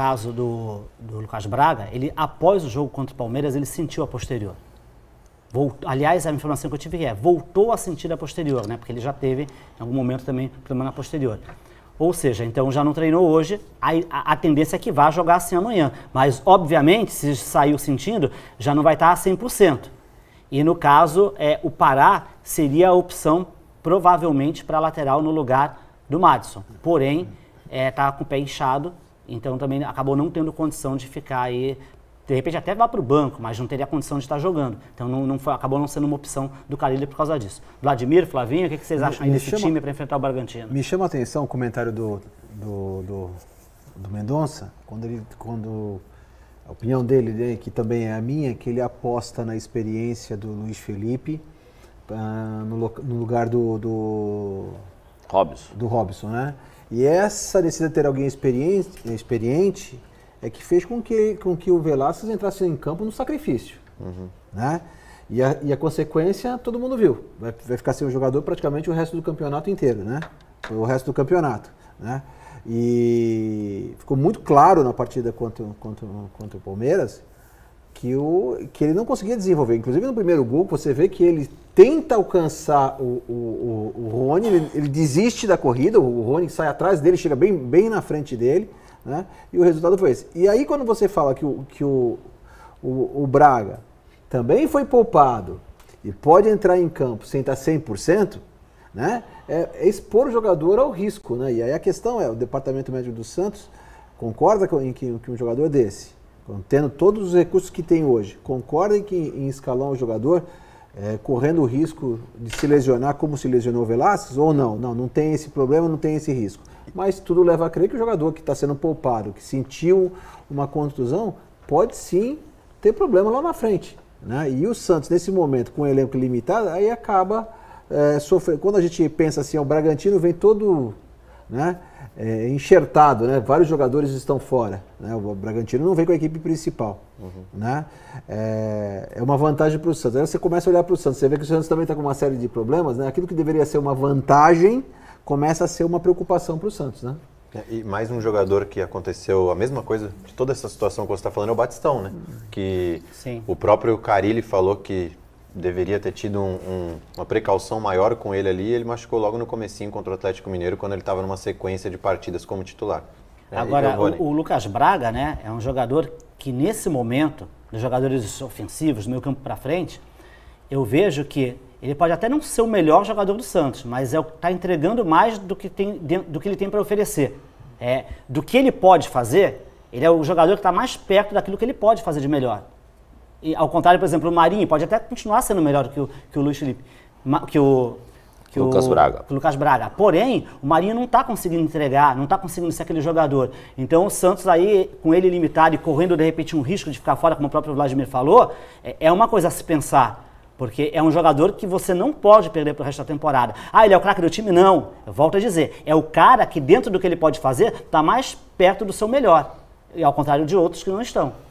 caso do, do Lucas Braga, ele após o jogo contra o Palmeiras, ele sentiu a posterior. aliás, a informação que eu tive é, voltou a sentir a posterior, né? Porque ele já teve, em algum momento, também problema na posterior. Ou seja, então já não treinou hoje, a, a, a tendência é que vá jogar assim amanhã. Mas, obviamente, se saiu sentindo, já não vai estar a 100%. E no caso, é, o Pará seria a opção, provavelmente, para lateral no lugar do Madison. Porém, está é, tá com o pé inchado, então também acabou não tendo condição de ficar aí de repente até vá para o banco, mas não teria condição de estar jogando. Então não, não foi, acabou não sendo uma opção do Carilli por causa disso. Vladimir, Flavinho, o que, que vocês acham aí me desse chama, time para enfrentar o Bragantino? Me chama a atenção o comentário do, do, do, do Mendonça, quando ele. Quando... A opinião dele, né, que também é a minha, que ele aposta na experiência do Luiz Felipe uh, no, no, lugar do, do Robson. Do Robson, né? E essa necessidade de ter alguém experiente, experiente é que fez com que, com que o Velasquez entrasse em campo no sacrifício. Uhum. Né? E a, e a, consequência todo mundo viu. Vai, vai, ficar sem o jogador praticamente o resto do campeonato inteiro, né? O resto do campeonato, né? E ficou muito claro na partida contra, contra, contra o Palmeiras que, o, que ele não conseguia desenvolver. Inclusive no primeiro gol, você vê que ele tenta alcançar o, o, o, o Rony, ele, ele, desiste da corrida, o Rony sai atrás dele, chega bem, bem na frente dele, né? e o resultado foi esse. E aí quando você fala que o, que o, o, o Braga também foi poupado e pode entrar em campo sem estar 100%, né? É, é expor o jogador ao risco. Né? E aí a questão é, o departamento médico do Santos concorda com, em que, que um jogador é desse tendo todos os recursos que tem hoje, concordem que em escalão o jogador, é, correndo o risco de se lesionar como se lesionou Velasquez ou não? Não, não tem esse problema, não tem esse risco. Mas tudo leva a crer que o jogador que está sendo poupado, que sentiu uma contusão, pode sim ter problema lá na frente. Né? E o Santos, nesse momento, com o elenco limitado, aí acaba é, sofrendo. Quando a gente pensa assim, o Bragantino vem todo né? É, enxertado, né? Vários jogadores estão fora. Né? O Bragantino não vem com a equipe principal. Uhum. Né? É, é, uma vantagem para o Santos. Aí você começa a olhar para o Santos, você vê que o Santos também está com uma série de problemas, né? Aquilo que deveria ser uma vantagem começa a ser uma preocupação para o Santos, né? É, e mais um jogador que aconteceu a mesma coisa de toda essa situação que você está falando é o Batistão, né? Hum. Que Sim. o próprio Carilli falou que deveria ter tido um, um, uma precaução maior com ele ali. Ele machucou logo no comecinho contra o Atlético Mineiro, quando ele estava numa sequência de partidas como titular. Né? Agora, o, o, Lucas Braga né, é um jogador que, nesse momento, dos jogadores ofensivos, do meio campo para frente, eu vejo que ele pode até não ser o melhor jogador do Santos, mas está é, tá entregando mais do que, tem, do que ele tem para oferecer. É, do que ele pode fazer, ele é o jogador que está mais perto daquilo que ele pode fazer de melhor. E, ao contrário, por exemplo, o Marinho pode até continuar sendo melhor que o, que o Luiz Felipe, que o, que Lucas o, Braga. Que o Lucas Braga. Porém, o Marinho não está conseguindo entregar, não está conseguindo ser aquele jogador. Então o Santos aí, com ele limitado e correndo de repente um risco de ficar fora, como o próprio Vladimir falou, é, é uma coisa a se pensar. Porque é um jogador que você não pode perder para o resto da temporada. Ah, ele é o craque do time? Não. Eu volto a dizer, é o cara que dentro do que ele pode fazer, está mais perto do seu melhor. E ao contrário de outros que não estão.